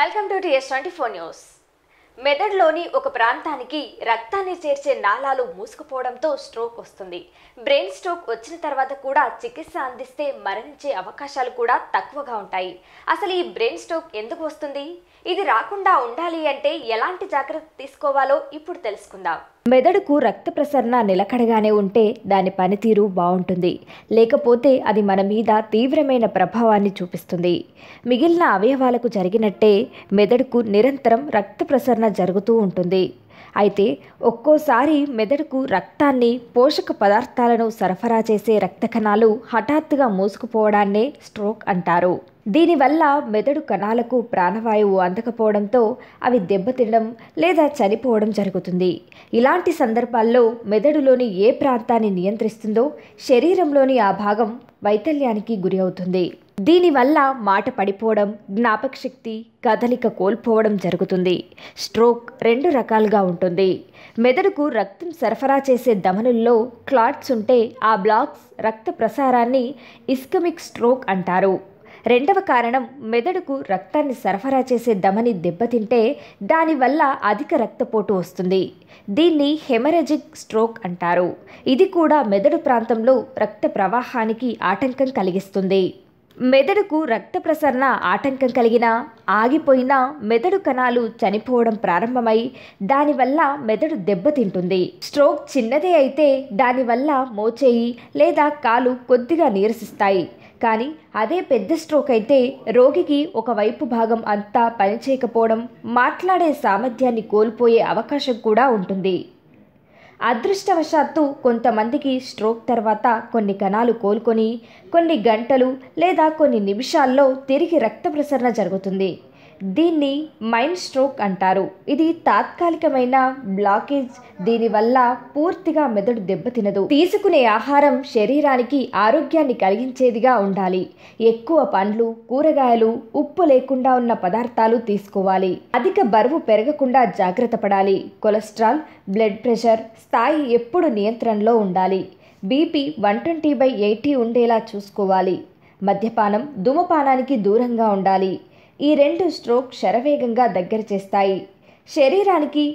welcome to TS twenty four news మెదడులోని ఒక ప్రాంతానికి రక్తాన్ని చేర్చే నాళాలు మూసుకుపోవడంతో స్ట్రోక్ వస్తుంది బ్రెయిన్ స్ట్రోక్ వచ్చిన తర్వాత కూడా చికిత్స అందిస్తే మరణించే అవకాశాలు కూడా తక్కువగా ఉంటాయి అసలు ఈ బ్రెయిన్ స్ట్రోక్ ఎందుకు వస్తుంది ఇది రాకుండా ఉండాలి అంటే ఎలాంటి జాగ్రత్త తీసుకోవాలో ఇప్పుడు తెలుసుకుందాం మెదడుకు రక్త ప్రసరణ నిలకడగానే ఉంటే దాని పనితీరు బాగుంటుంది లేకపోతే అది మన మీద తీవ్రమైన ప్రభావాన్ని చూపిస్తుంది మిగిలిన అవయవాలకు జరిగినట్టే మెదడుకు నిరంతరం రక్త ప్రసరణ జరుగుతూ ఉంటుంది అయితే ఒక్కోసారి మెదడుకు రక్తాన్ని పోషక పదార్థాలను సరఫరా చేసే రక్త కణాలు హఠాత్తుగా మూసుకుపోవడాన్నే స్ట్రోక్ అంటారు దీనివల్ల మెదడు కణాలకు ప్రాణవాయువు అందకపోవడంతో అవి దెబ్బతినడం లేదా చనిపోవడం జరుగుతుంది ఇలాంటి సందర్భాల్లో మెదడులోని ఏ ప్రాంతాన్ని నియంత్రిస్తుందో శరీరంలోని ఆ భాగం వైతల్యానికి గురి అవుతుంది దీనివల్ల మాట పడిపోవడం జ్ఞాపకశక్తి కదలిక కోల్పోవడం జరుగుతుంది స్ట్రోక్ రెండు రకాలుగా ఉంటుంది మెదడుకు రక్తం సరఫరా చేసే ధమనుల్లో క్లాట్స్ ఉంటే ఆ బ్లాక్స్ రక్త ప్రసారాన్ని ఇస్కమిక్ స్ట్రోక్ అంటారు రెండవ కారణం మెదడుకు రక్తాన్ని సరఫరా చేసే దమని దెబ్బతింటే దానివల్ల అధిక రక్తపోటు వస్తుంది దీన్ని హెమరేజిక్ స్ట్రోక్ అంటారు ఇది కూడా మెదడు ప్రాంతంలో రక్త ప్రవాహానికి ఆటంకం కలిగిస్తుంది మెదడుకు రక్త ప్రసరణ ఆటంకం కలిగిన ఆగిపోయిన మెదడు కణాలు చనిపోవడం ప్రారంభమై దానివల్ల మెదడు దెబ్బతింటుంది స్ట్రోక్ చిన్నదే అయితే దానివల్ల మోచేయి లేదా కాలు కొద్దిగా నీరసిస్తాయి కానీ అదే పెద్ద స్ట్రోక్ అయితే రోగికి ఒక వైపు భాగం అంతా పనిచేయకపోవడం మాట్లాడే సామర్థ్యాన్ని కోల్పోయే అవకాశం కూడా ఉంటుంది అదృష్టవశాత్తు కొంతమందికి స్ట్రోక్ తర్వాత కొన్ని కణాలు కోలుకొని కొన్ని గంటలు లేదా కొన్ని నిమిషాల్లో తిరిగి రక్త ప్రసరణ జరుగుతుంది దీన్ని మైండ్ స్ట్రోక్ అంటారు ఇది తాత్కాలికమైన బ్లాకేజ్ దీనివల్ల పూర్తిగా మెదడు దెబ్బతినదు తీసుకునే ఆహారం శరీరానికి ఆరోగ్యాన్ని కలిగించేదిగా ఉండాలి ఎక్కువ పండ్లు కూరగాయలు ఉప్పు లేకుండా ఉన్న పదార్థాలు తీసుకోవాలి అధిక బరువు పెరగకుండా జాగ్రత్త పడాలి కొలెస్ట్రాల్ బ్లడ్ ప్రెషర్ స్థాయి ఎప్పుడు నియంత్రణలో ఉండాలి BP one twenty by eighty ఉండేలా చూసుకోవాలి మద్యపానం ధూమపానానికి దూరంగా ఉండాలి ఈ రెండు స్ట్రోక్ శరవేగంగా దగ్గర చేస్తాయి శరీరానికి